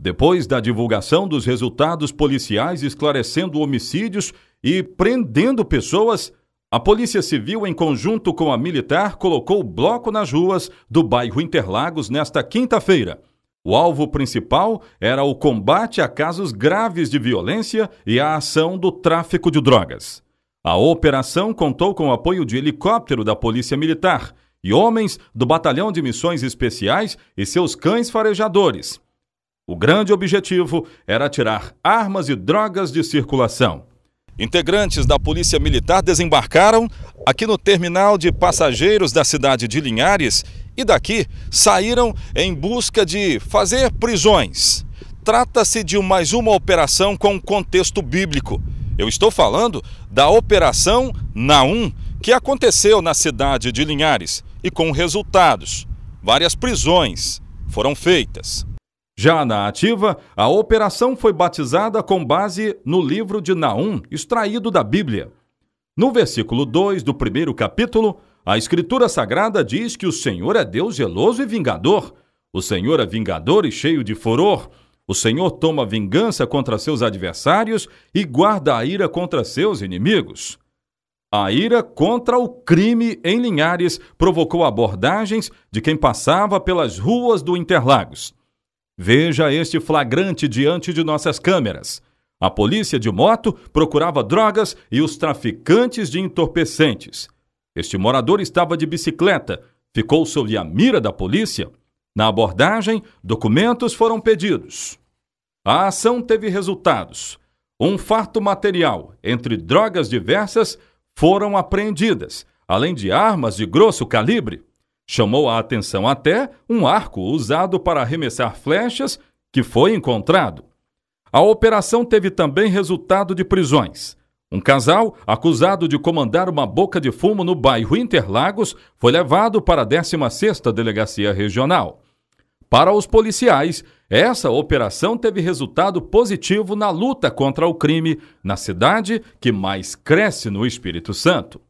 Depois da divulgação dos resultados policiais esclarecendo homicídios e prendendo pessoas, a Polícia Civil, em conjunto com a militar, colocou bloco nas ruas do bairro Interlagos nesta quinta-feira. O alvo principal era o combate a casos graves de violência e a ação do tráfico de drogas. A operação contou com o apoio de helicóptero da Polícia Militar e homens do Batalhão de Missões Especiais e seus cães farejadores. O grande objetivo era tirar armas e drogas de circulação. Integrantes da Polícia Militar desembarcaram aqui no terminal de passageiros da cidade de Linhares e daqui saíram em busca de fazer prisões. Trata-se de mais uma operação com contexto bíblico. Eu estou falando da Operação Naum, que aconteceu na cidade de Linhares e com resultados. Várias prisões foram feitas. Já na ativa, a operação foi batizada com base no livro de Naum, extraído da Bíblia. No versículo 2 do primeiro capítulo, a Escritura Sagrada diz que o Senhor é Deus zeloso e vingador. O Senhor é vingador e cheio de furor. O Senhor toma vingança contra seus adversários e guarda a ira contra seus inimigos. A ira contra o crime em Linhares provocou abordagens de quem passava pelas ruas do Interlagos. Veja este flagrante diante de nossas câmeras. A polícia de moto procurava drogas e os traficantes de entorpecentes. Este morador estava de bicicleta, ficou sob a mira da polícia. Na abordagem, documentos foram pedidos. A ação teve resultados. Um farto material entre drogas diversas foram apreendidas, além de armas de grosso calibre. Chamou a atenção até um arco usado para arremessar flechas que foi encontrado. A operação teve também resultado de prisões. Um casal, acusado de comandar uma boca de fumo no bairro Interlagos, foi levado para a 16ª Delegacia Regional. Para os policiais, essa operação teve resultado positivo na luta contra o crime na cidade que mais cresce no Espírito Santo.